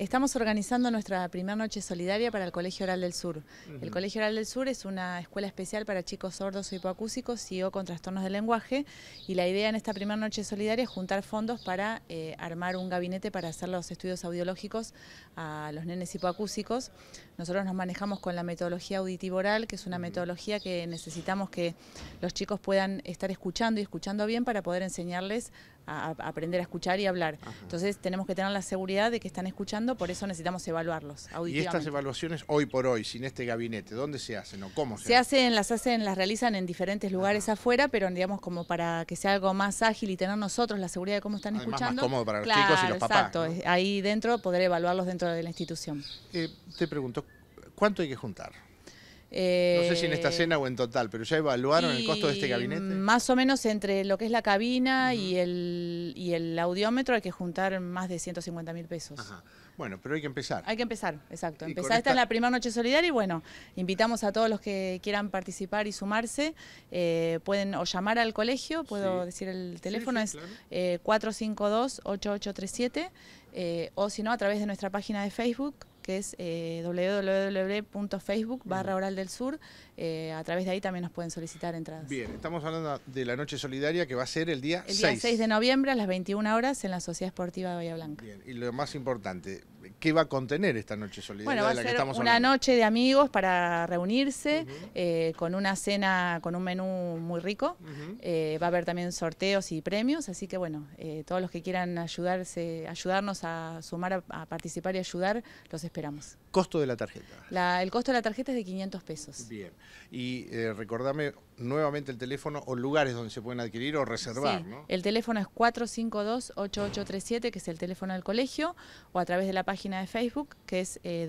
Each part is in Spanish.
Estamos organizando nuestra primera noche solidaria para el Colegio Oral del Sur. El Colegio Oral del Sur es una escuela especial para chicos sordos o hipoacúsicos y o con trastornos del lenguaje y la idea en esta primera noche solidaria es juntar fondos para eh, armar un gabinete para hacer los estudios audiológicos a los nenes hipoacúsicos. Nosotros nos manejamos con la metodología auditivo oral, que es una metodología que necesitamos que los chicos puedan estar escuchando y escuchando bien para poder enseñarles aprender a escuchar y hablar. Entonces tenemos que tener la seguridad de que están escuchando, por eso necesitamos evaluarlos ¿Y estas evaluaciones hoy por hoy, sin este gabinete, dónde se hacen o cómo se, se hacen? las hacen, las realizan en diferentes lugares afuera, pero digamos como para que sea algo más ágil y tener nosotros la seguridad de cómo están escuchando. más cómodo para los chicos y los papás. Exacto, ahí dentro poder evaluarlos dentro de la institución. Eh, te pregunto, ¿cuánto hay que juntar? no sé si en esta eh, cena o en total, pero ¿ya evaluaron el costo de este gabinete? Más o menos entre lo que es la cabina y, el, y audiómetro hay que juntar más de 150 mil pesos. Bueno, pero hay que empezar. Hay que empezar, exacto. empezar, esta es la primera noche solidaria y bueno, invitamos a todos los que quieran participar y sumarse. Eh, pueden o llamar al colegio, puedo decir el teléfono, es 452-8837 eh, o si no a través de nuestra página de Facebook que es eh, www.facebook barra oral del sur. Eh, a través de ahí también nos pueden solicitar entradas. Bien, estamos hablando de la noche solidaria que va a ser el día 6. de noviembre a las 21 horas en la Sociedad Esportiva de Bahía Blanca. Bien, y lo más importante, qué va a contener esta noche solidaria bueno, la que estamos una noche de amigos para reunirse, eh, con una cena, con un menú muy rico. Eh, va a haber también sorteos y premios, así que bueno, eh, todos los que quieran ayudarse, ayudarnos a sumar, a participar y ayudar, los esperamos costo de la tarjeta. el costo de la tarjeta es de 500 pesos. Bien. Y eh, recordame nuevamente el teléfono o lugares donde se pueden adquirir o reservar, El teléfono es 452-8837, que es el teléfono del colegio, o a través de la página de Facebook, que es eh,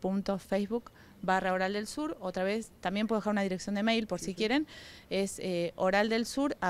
www.facebook barra Oral del Sur. Otra vez, también puedo dejar una dirección de mail por si quieren. Es eh, del solar